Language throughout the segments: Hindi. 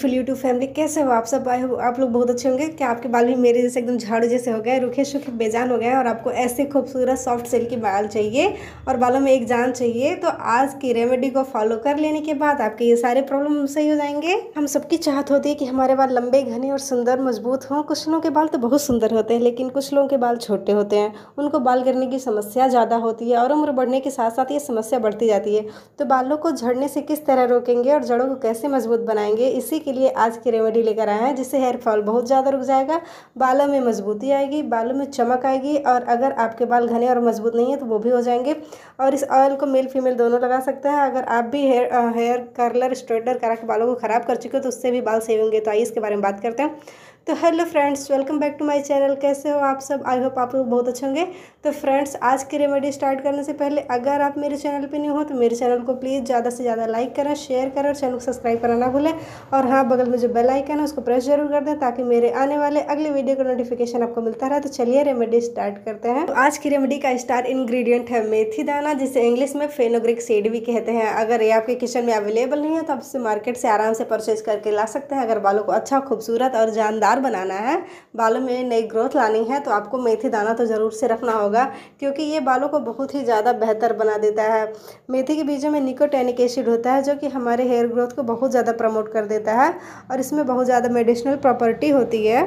फिर यूट्यूब फैमिली कैसे हो आप सब आए हो आप लोग बहुत अच्छे होंगे कि आपके बाल भी मेरे जैसे एकदम झाड़ू जैसे हो गए रुखे सुखे बेजान हो गए और आपको ऐसे खूबसूरत सॉफ्ट सिल्क के बाल चाहिए और बालों में एक जान चाहिए तो आज की रेमेडी को फॉलो कर लेने के बाद आपके ये सारे प्रॉब्लम सही हो जाएंगे हम सबकी चाहत होती है कि हमारे बाल लंबे घने और सुंदर मजबूत हों कुछ लोगों के बाल तो बहुत सुंदर होते हैं लेकिन कुछ लोगों के बाल छोटे होते हैं उनको बाल गिरने की समस्या ज़्यादा होती है और उम्र बढ़ने के साथ साथ ये समस्या बढ़ती जाती है तो बालों को झड़ने से किस तरह रोकेंगे और जड़ों को कैसे मजबूत बनाएंगे इसी के लिए आज की रेमेडी लेकर आया है जिससे हेयर फॉल बहुत ज़्यादा रुक जाएगा बालों में मजबूती आएगी बालों में चमक आएगी और अगर आपके बाल घने और मजबूत नहीं है तो वो भी हो जाएंगे और इस ऑयल को मेल फीमेल दोनों लगा सकते हैं अगर आप भी हेयर हेयर कर्लर स्ट्रेटनर करा के बालों को ख़राब कर चुके हो तो उससे भी बाल सेवेंगे तो आइए इसके बारे में बात करते हैं तो hello friends welcome back to my channel कैसे हो आप सब आई होप आप लोग बहुत अच्छे होंगे तो फ्रेंड्स आज की रेमेडी स्टार्ट करने से पहले अगर आप मेरे चैनल पे नहीं हो तो मेरे चैनल को प्लीज़ ज़्यादा से ज़्यादा लाइक करें शेयर करें और चैनल को सब्सक्राइब करना ना भूलें और हाँ बगल में जो बेल आइकन है उसको प्रेस जरूर कर दें ताकि मेरे आने वाले अगले वीडियो का नोटिफिकेशन आपको मिलता रहे तो चलिए रेमेडी स्टार्ट करते हैं तो आज की रेमेडी का स्टार इन्ग्रीडियंट है मेथी दाना जिसे इंग्लिश में फेनोग्रिक सीड भी कहते हैं अगर ये आपके किचन में अवेलेबल नहीं है तो आप इसे मार्केट से आराम से परचेज करके ला सकते हैं अगर बालों को अच्छा खूबसूरत और जानदार चमकदार बनाना है बालों में नई ग्रोथ लानी है तो आपको मेथी दाना तो ज़रूर से रखना होगा क्योंकि ये बालों को बहुत ही ज़्यादा बेहतर बना देता है मेथी के बीजों में निकोटेनिक एसिड होता है जो कि हमारे हेयर ग्रोथ को बहुत ज़्यादा प्रमोट कर देता है और इसमें बहुत ज़्यादा मेडिसिनल प्रॉपर्टी होती है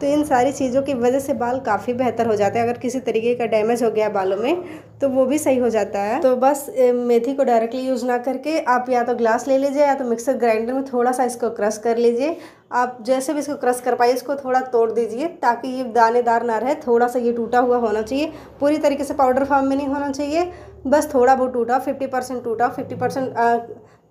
तो इन सारी चीज़ों की वजह से बाल काफ़ी बेहतर हो जाते हैं अगर किसी तरीके का डैमेज हो गया बालों में तो वो भी सही हो जाता है तो बस मेथी को डायरेक्टली यूज़ ना करके आप या तो ग्लास ले लीजिए या तो मिक्सर ग्राइंडर में थोड़ा सा इसको क्रश कर लीजिए आप जैसे भी इसको क्रश कर पाइए इसको थोड़ा तोड़ दीजिए ताकि ये दानेदार ना रहे थोड़ा सा ये टूटा हुआ होना चाहिए पूरी तरीके से पाउडर फॉर्म में नहीं होना चाहिए बस थोड़ा बहुत टूटा फिफ्टी परसेंट टूटा फिफ्टी परसेंट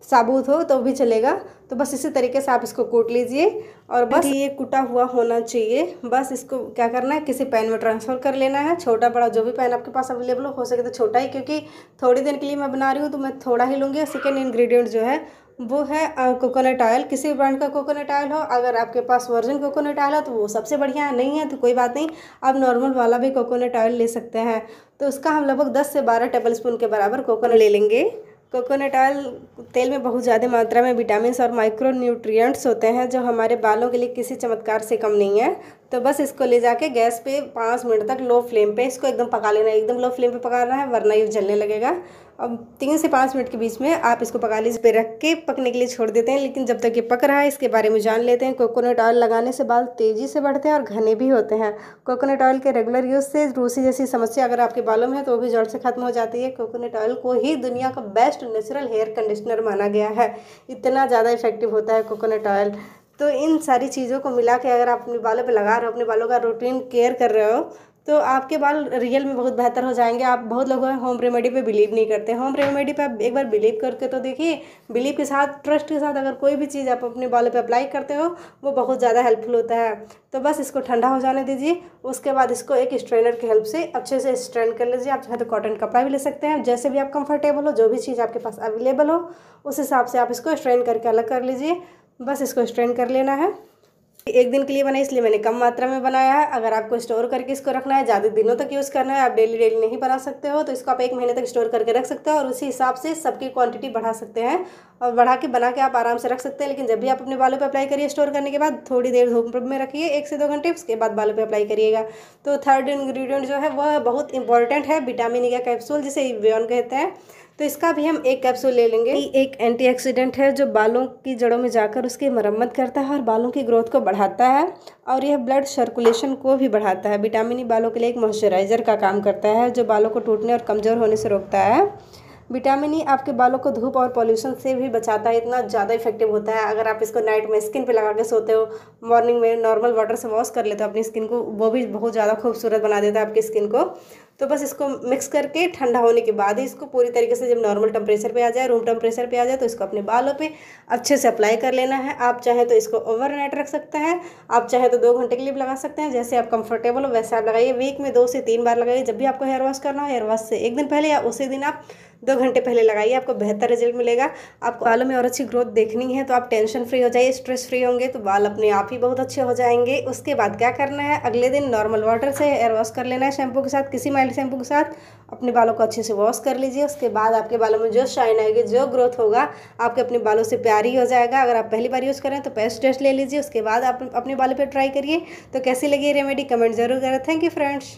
साबुत हो तो भी चलेगा तो बस इसी तरीके से आप इसको कूट लीजिए और बस ये कूटा हुआ होना चाहिए बस इसको क्या करना है किसी पैन में ट्रांसफ़र कर लेना है छोटा बड़ा जो भी पैन आपके पास अवेलेबल हो सके तो छोटा ही क्योंकि थोड़ी देर के लिए मैं बना रही हूँ तो मैं थोड़ा ही लूँगी सेकेंड इन्ग्रीडियंट जो है वो है कोकोनट ऑयल किसी भी ब्रांड का कोकोनट ऑयल हो अगर आपके पास वर्जिन कोकोनट ऑयल हो तो वो सबसे बढ़िया है नहीं है तो कोई बात नहीं आप नॉर्मल वाला भी कोकोनट ऑयल ले सकते हैं तो उसका हम लगभग दस से बारह टेबल स्पून के बराबर कोकोनट ले लेंगे कोकोनट ऑयल तेल में बहुत ज़्यादा मात्रा में विटामिन और माइक्रो न्यूट्रियट्स होते हैं जो हमारे बालों के लिए किसी चमत्कार से कम नहीं है तो बस इसको ले जाके गैस पे पाँच मिनट तक लो फ्लेम पे इसको एकदम पका लेना है एकदम लो फ्लेम पे पकाना है वरना ये जलने लगेगा अब तीन से पाँच मिनट के बीच में आप इसको पका लीजिए पे रख के पकने के लिए छोड़ देते हैं लेकिन जब तक ये पक रहा है इसके बारे में जान लेते हैं कोकोनट ऑयल लगाने से बाल तेज़ी से बढ़ते हैं और घने भी होते हैं कोकोनट ऑयल के रेगुलर यूज़ से रूसी जैसी समस्या अगर आपके बालों में है तो वो भी जड़ से ख़त्म हो जाती है कोकोनट ऑयल को ही दुनिया का बेस्ट नेचुरल हेयर कंडीशनर माना गया है इतना ज़्यादा इफेक्टिव होता है कोकोनट ऑयल तो इन सारी चीज़ों को मिला के अगर आप अपने बालों पे लगा रहे हो अपने बालों का रूटीन केयर कर रहे हो तो आपके बाल रियल में बहुत बेहतर हो जाएंगे आप बहुत लोग होम रेमेडी पे बिलीव नहीं करते होम रेमेडी पे आप एक बार बिलीव करके तो देखिए बिलीव के साथ ट्रस्ट के साथ अगर कोई भी चीज़ आप अपने बालों पे अप्लाई करते हो वो बहुत ज़्यादा हेल्पफुल होता है तो बस इसको ठंडा हो जाने दीजिए उसके बाद इसको एक स्ट्रेनर की हेल्प से अच्छे से स्ट्रेन कर लीजिए आप चाहे तो कॉटन कपड़ा भी ले सकते हैं जैसे भी आप कंफर्टेबल हो जो भी चीज़ आपके पास अवेलेबल हो उस हिसाब से आप इसको स्ट्रेन करके अलग कर लीजिए बस इसको स्ट्रेन कर लेना है एक दिन के लिए बना इसलिए मैंने कम मात्रा में बनाया है अगर आपको स्टोर करके इसको रखना है ज़्यादा दिनों तक यूज़ करना है आप डेली डेली नहीं बना सकते हो तो इसको आप एक महीने तक स्टोर करके रख सकते हो और उसी हिसाब से सबकी क्वांटिटी बढ़ा सकते हैं और बढ़ा के बना के आप आराम से रख सकते हैं लेकिन जब भी आप अपने बालों पर अप्लाई करिए स्टोर करने के बाद थोड़ी देर धूप में रखिए एक से दो घंटे उसके बाद बालों पर अप्लाई करिएगा तो थर्ड इन्ग्रीडियंट जो है वह बहुत इंपॉर्टेंट है विटामिन ई e का कैप्सूल जिसे बियॉन कहते हैं तो इसका भी हम एक कैप्सूल ले लेंगे एक एंटीऑक्सीडेंट है जो बालों की जड़ों में जाकर उसकी मरम्मत करता है और बालों की ग्रोथ को बढ़ाता है और यह ब्लड सर्कुलेशन को भी बढ़ाता है विटामिन ई e बालों के लिए एक मॉइस्चराइज़र का काम करता है जो बालों को टूटने और कमज़ोर होने से रोकता है विटामिन ई e आपके बालों को धूप और पॉल्यूशन से भी बचाता है इतना ज़्यादा इफेक्टिव होता है अगर आप इसको नाइट में स्किन पे लगा के सोते हो मॉर्निंग में नॉर्मल वाटर से वॉश कर लेते हो अपनी स्किन को वो भी बहुत ज़्यादा खूबसूरत बना देता है आपकी स्किन को तो बस इसको मिक्स करके ठंडा होने के बाद ही इसको पूरी तरीके से जब नॉर्मल टेम्परेचर पे आ जाए रूम टेम्परेचर पे आ जाए तो इसको अपने बालों पे अच्छे से अप्लाई कर लेना है आप चाहे तो इसको ओवरनाइट रख सकते हैं आप चाहे तो दो घंटे के लिए भी लगा सकते हैं जैसे आप कंफर्टेबल हो वैसे आप लगाइए वीक में दो से तीन बार लगाइए जब भी आपको हेयर वॉश करना हो हेयर वॉश से एक दिन पहले या उसी दिन आप दो घंटे पहले लगाइए आपको बेहतर रिजल्ट मिलेगा आपको बालों में और अच्छी ग्रोथ देखनी है तो आप टेंशन फ्री हो जाइए स्ट्रेस फ्री होंगे तो बाल अपने आप ही बहुत अच्छे हो जाएंगे उसके बाद क्या करना है अगले दिन नॉर्मल वाटर से हेयर वॉश कर लेना है शैम्पू के साथ किसी वाले शैम्पू के साथ अपने बालों को अच्छे से वॉश कर लीजिए उसके बाद आपके बालों में जो शाइन आएगी जो ग्रोथ होगा आपके अपने बालों से प्यार ही हो जाएगा अगर आप पहली बार यूज़ करें तो पेस्ट टेस्ट ले लीजिए उसके बाद आप अपने बालों पर ट्राई करिए तो कैसी लगी रेमेडी कमेंट जरूर करें थैंक यू फ्रेंड्स